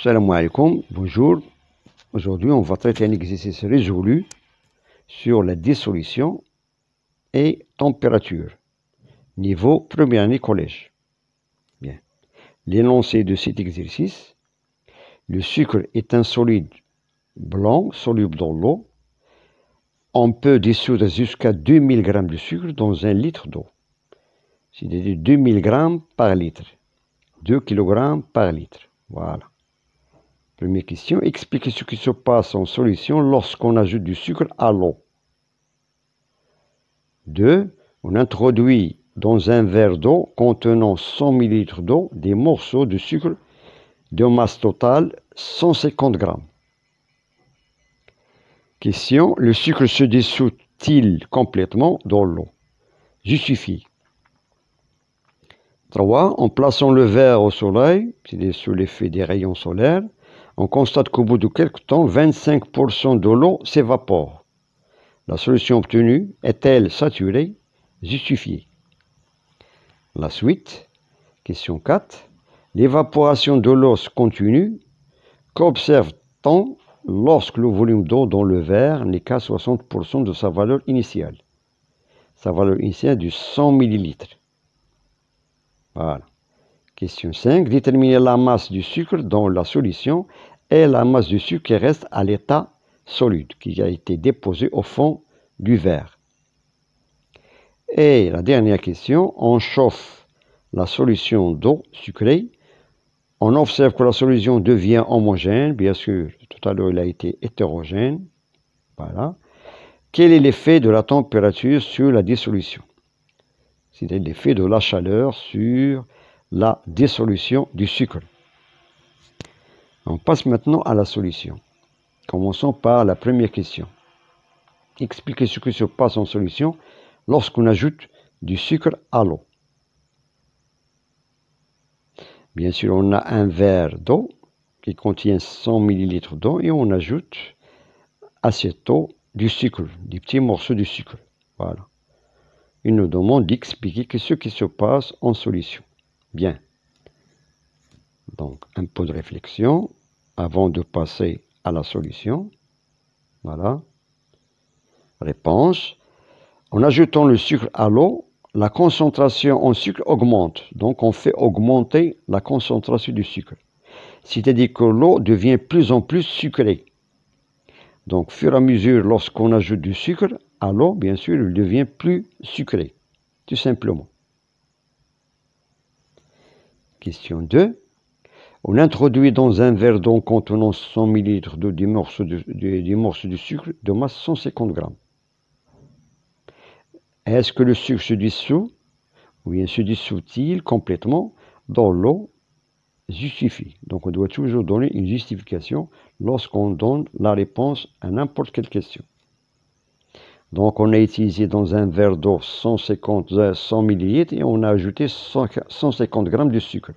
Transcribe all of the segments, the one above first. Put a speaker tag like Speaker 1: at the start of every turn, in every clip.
Speaker 1: Salam alaikum, bonjour. Aujourd'hui, on va traiter un exercice résolu sur la dissolution et température, niveau première année collège. Bien. L'énoncé de cet exercice le sucre est un solide blanc soluble dans l'eau. On peut dissoudre jusqu'à 2000 g de sucre dans un litre d'eau, c'est-à-dire 2000 g par litre, 2 kg par litre. Voilà. Première question, expliquez ce qui se passe en solution lorsqu'on ajoute du sucre à l'eau. 2. On introduit dans un verre d'eau contenant 100 ml d'eau des morceaux de sucre de masse totale 150 g. Question, le sucre se dissout-il complètement dans l'eau Justifie. 3. En plaçant le verre au soleil, c'est sous l'effet des rayons solaires, on constate qu'au bout de quelques temps, 25% de l'eau s'évapore. La solution obtenue est-elle saturée, justifiée La suite, question 4. L'évaporation de l'eau continue. Qu'observe-t-on lorsque le volume d'eau dans le verre n'est qu'à 60% de sa valeur initiale Sa valeur initiale est de 100 ml. Voilà. Question 5. Déterminer la masse du sucre dans la solution et la masse du sucre qui reste à l'état solide, qui a été déposée au fond du verre. Et la dernière question, on chauffe la solution d'eau sucrée. On observe que la solution devient homogène, bien sûr, tout à l'heure elle a été hétérogène. Voilà. Quel est l'effet de la température sur la dissolution C'est l'effet de la chaleur sur la dissolution du sucre. On passe maintenant à la solution. Commençons par la première question. Expliquer ce qui se passe en solution lorsqu'on ajoute du sucre à l'eau. Bien sûr, on a un verre d'eau qui contient 100 ml d'eau et on ajoute à cette eau du sucre, des petits morceaux de sucre. Voilà. Il nous demande d'expliquer ce qui se passe en solution. Bien. Donc, un peu de réflexion avant de passer à la solution. Voilà. Réponse. En ajoutant le sucre à l'eau, la concentration en sucre augmente. Donc on fait augmenter la concentration du sucre. C'est-à-dire que l'eau devient plus en plus sucrée. Donc fur et à mesure, lorsqu'on ajoute du sucre à l'eau, bien sûr, il devient plus sucré. Tout simplement. Question 2. On introduit dans un verre d'eau contenant 100 ml de morceau morceaux de, sucre de masse 150 g. Est-ce que le sucre se dissout Oui, il se dissout-il complètement dans l'eau Justifie. Donc on doit toujours donner une justification lorsqu'on donne la réponse à n'importe quelle question. Donc on a utilisé dans un verre d'eau 150 100 ml et on a ajouté 150 g de sucre.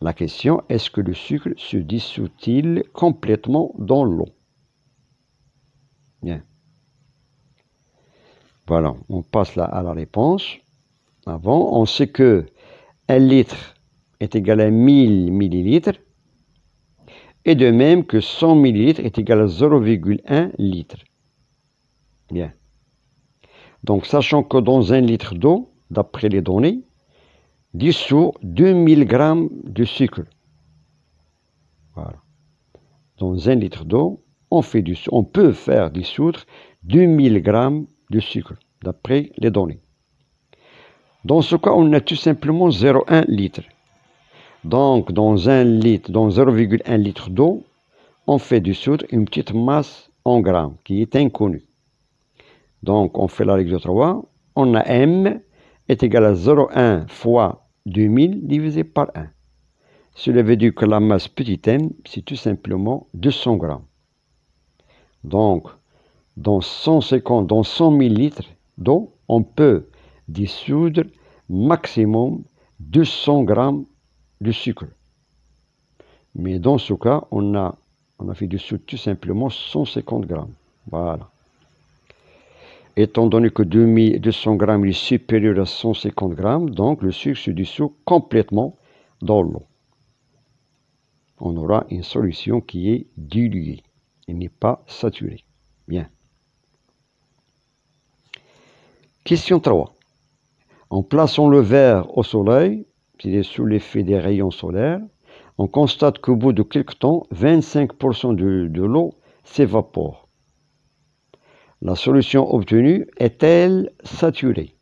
Speaker 1: La question est-ce que le sucre se dissout-il complètement dans l'eau Bien. Voilà, on passe là à la réponse. Avant, on sait que 1 litre est égal à 1000 millilitres et de même que 100 millilitres est égal à 0,1 litre. Bien. Donc, sachant que dans un litre d'eau, d'après les données, Dissout 2000 g de sucre. Dans un litre d'eau, on, fait du, on peut faire dissoudre 2000 g de sucre, d'après les données. Dans ce cas, on a tout simplement 0,1 litre. Donc, dans un litre, dans 0,1 litre d'eau, on fait dissoudre une petite masse en grammes qui est inconnue. Donc, on fait la règle de 3. On a M est égal à 0,1 fois 2000 divisé par 1. Cela veut dire que la masse petit m, c'est tout simplement 200 grammes. Donc, dans 150, dans 100 000 d'eau, on peut dissoudre maximum 200 grammes de sucre. Mais dans ce cas, on a, on a fait dissoudre tout simplement 150 grammes. Voilà étant donné que 2200 grammes est supérieur à 150 grammes, donc le sucre se dissout complètement dans l'eau. On aura une solution qui est diluée, elle n'est pas saturée. Bien. Question 3. En plaçant le verre au soleil, qui est sous l'effet des rayons solaires, on constate qu'au bout de quelques temps, 25% de l'eau s'évapore. La solution obtenue est-elle saturée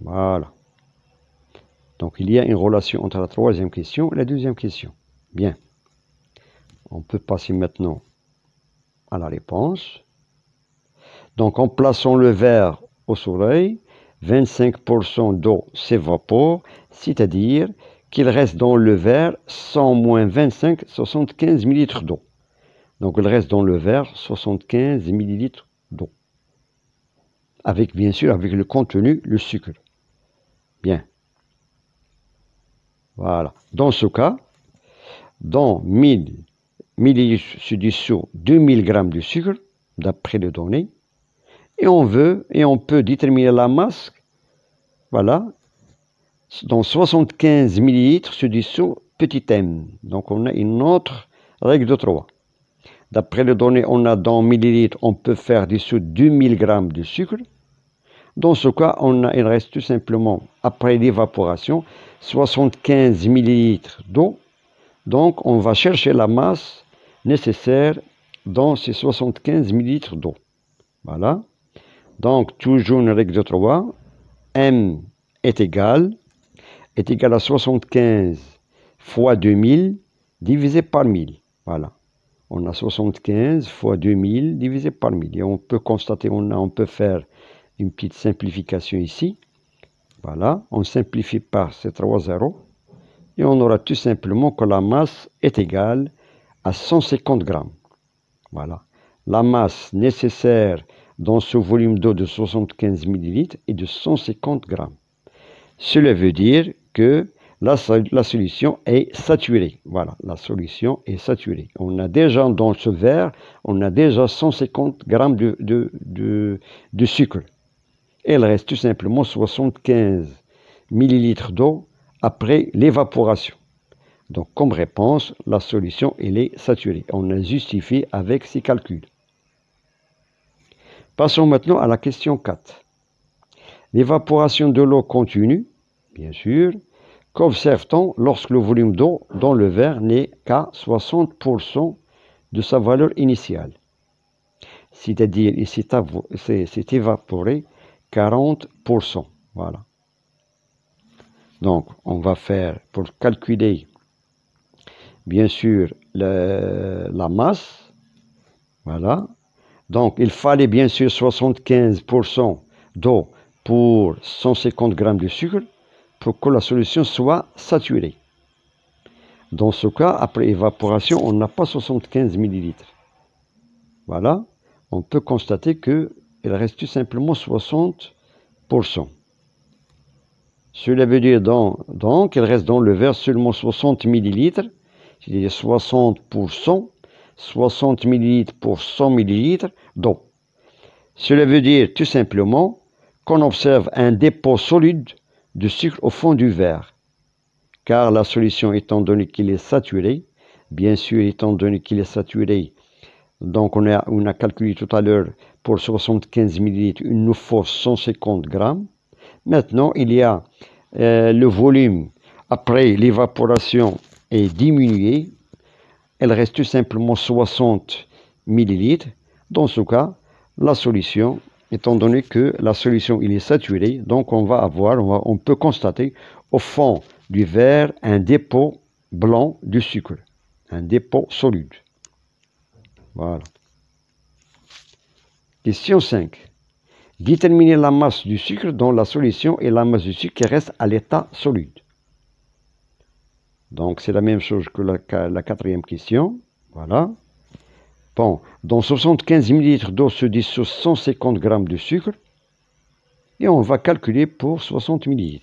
Speaker 1: Voilà. Donc il y a une relation entre la troisième question et la deuxième question. Bien. On peut passer maintenant à la réponse. Donc en plaçant le verre au soleil, 25% d'eau s'évapore, c'est-à-dire qu'il reste dans le verre 100 moins 25, 75 ml d'eau. Donc il reste dans le verre 75 ml d'eau. Avec bien sûr, avec le contenu, le sucre. Bien. Voilà. Dans ce cas, dans 1000 ml se dissout 2000 g de sucre, d'après les données, et on veut et on peut déterminer la masse. Voilà. Dans 75 ml se dissout petit m. Donc on a une autre règle de 3. D'après les données on a dans millilitres, on peut faire dissoudre 2000 g de sucre. Dans ce cas, il reste tout simplement, après l'évaporation, 75 millilitres d'eau. Donc, on va chercher la masse nécessaire dans ces 75 millilitres d'eau. Voilà. Donc, toujours une règle de 3. M est égal, est égal à 75 fois 2000 divisé par 1000. Voilà. On a 75 fois 2000 divisé par 1000. Et on peut constater, on, peut faire une petite simplification ici. Voilà, on simplifie par ces trois zéros. Et on aura tout simplement que la masse est égale à 150 grammes. Voilà. La masse nécessaire dans ce volume d'eau de 75 ml est de 150 grammes. Cela veut dire que la, solution est saturée. Voilà, la solution est saturée. On a déjà dans ce verre, on a déjà 150 grammes de, sucre. Elle il reste tout simplement 75 millilitres d'eau après l'évaporation. Donc, comme réponse, la solution, est saturée. On a justifié avec ces calculs. Passons maintenant à la question 4. L'évaporation de l'eau continue, bien sûr, qu'observe-t-on lorsque le volume d'eau dans le verre n'est qu'à 60% de sa valeur initiale C'est-à-dire, il s'est évaporé 40%. Voilà. Donc, on va faire, pour calculer, bien sûr, la masse, voilà. Donc, il fallait bien sûr 75% d'eau pour 150 g de sucre que la solution soit saturée. Dans ce cas, après évaporation, on n'a pas 75 millilitres Voilà, on peut constater elle reste tout simplement 60%. Cela veut dire donc, donc qu'il reste dans le verre seulement 60 millilitres c'est-à-dire 60%, 60 millilitres pour 100 millilitres d'eau. Cela veut dire tout simplement qu'on observe un dépôt solide du sucre au fond du verre, car la solution étant donné qu'il est saturé, bien sûr étant donné qu'il est saturé, donc on a, on a calculé tout à l'heure pour 75 ml, il nous faut 150 grammes. Maintenant, il y a euh, le volume après l'évaporation est diminué. Elle reste tout simplement 60 ml. Dans ce cas, la solution étant donné que la solution est saturée, donc on va avoir, on, peut constater au fond du verre un dépôt blanc du sucre, un dépôt solide. Voilà. Question 5. Déterminer la masse du sucre dans la solution et la masse du sucre qui reste à l'état solide. Donc c'est la même chose que la, la quatrième question. Voilà. Bon, dans 75 ml d'eau se dissout 150 g de sucre et on va calculer pour 60 ml.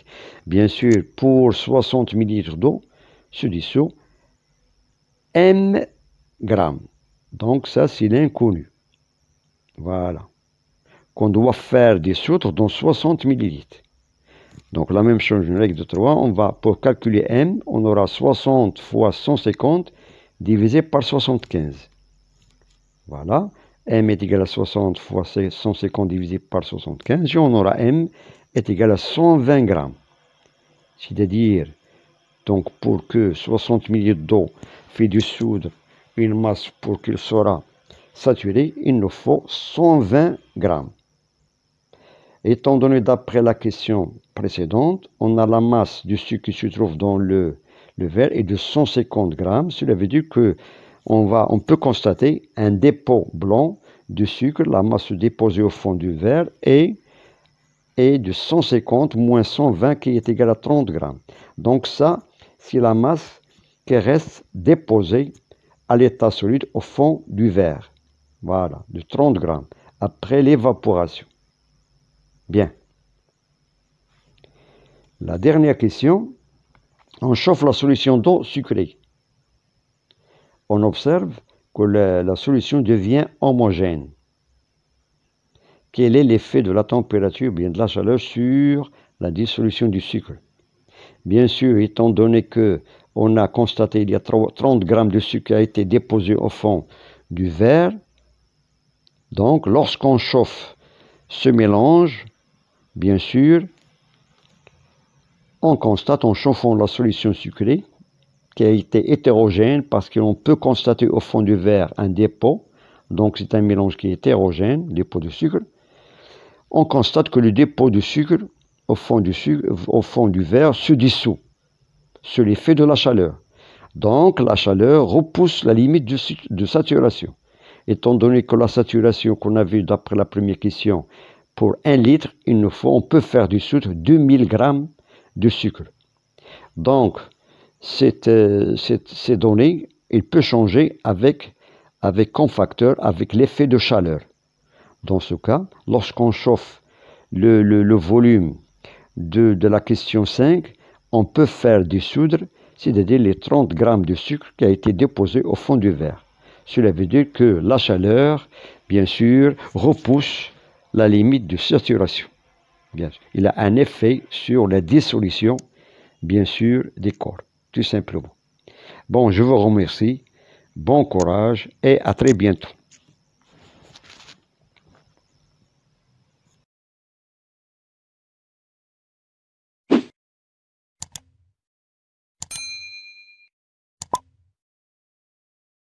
Speaker 1: Bien sûr, pour 60 ml d'eau se dissout M g. Donc ça, c'est l'inconnu. Voilà. Qu'on doit faire dissoudre dans 60 ml. Donc la même chose, une règle de 3, on va, pour calculer M, on aura 60 fois 150 divisé par 75. Voilà. M est égal à 60 fois 150 divisé par 75. Et on aura M est égal à 120 grammes. C'est-à-dire, donc pour que 60 ml d'eau fait du soude une masse pour qu'il sera saturé, il nous faut 120 grammes. Étant donné d'après la question précédente, on a la masse du sucre qui se trouve dans le, le verre est de 150 grammes. Cela veut dire que on, va, on peut constater un dépôt blanc de sucre, la masse déposée au fond du verre est, de 150 moins 120 qui est égal à 30 grammes. Donc ça, c'est la masse qui reste déposée à l'état solide au fond du verre. Voilà, de 30 grammes, après l'évaporation. Bien. La dernière question, on chauffe la solution d'eau sucrée on observe que la, solution devient homogène. Quel est l'effet de la température, bien de la chaleur, sur la dissolution du sucre Bien sûr, étant donné que on a constaté il y a 30 grammes de sucre qui a été déposé au fond du verre, donc lorsqu'on chauffe ce mélange, bien sûr, on constate en chauffant la solution sucrée qui a été hétérogène parce qu'on peut constater au fond du verre un dépôt. Donc c'est un mélange qui est hétérogène, dépôt de sucre. On constate que le dépôt de sucre au fond du, sucre, au fond du verre se dissout sous l'effet de la chaleur. Donc la chaleur repousse la limite de, saturation. Étant donné que la saturation qu'on a vue d'après la première question, pour un litre, il nous faut, on peut faire du sucre 2000 grammes de sucre. Donc, euh, cette, ces données, il peut changer avec, avec un facteur, avec l'effet de chaleur. Dans ce cas, lorsqu'on chauffe le, volume de, la question 5, on peut faire dissoudre, c'est-à-dire les 30 grammes de sucre qui a été déposé au fond du verre. Cela veut dire que la chaleur, bien sûr, repousse la limite de saturation. Il a un effet sur la dissolution, bien sûr, des corps tout simplement. Bon, je vous remercie, bon courage et à très bientôt.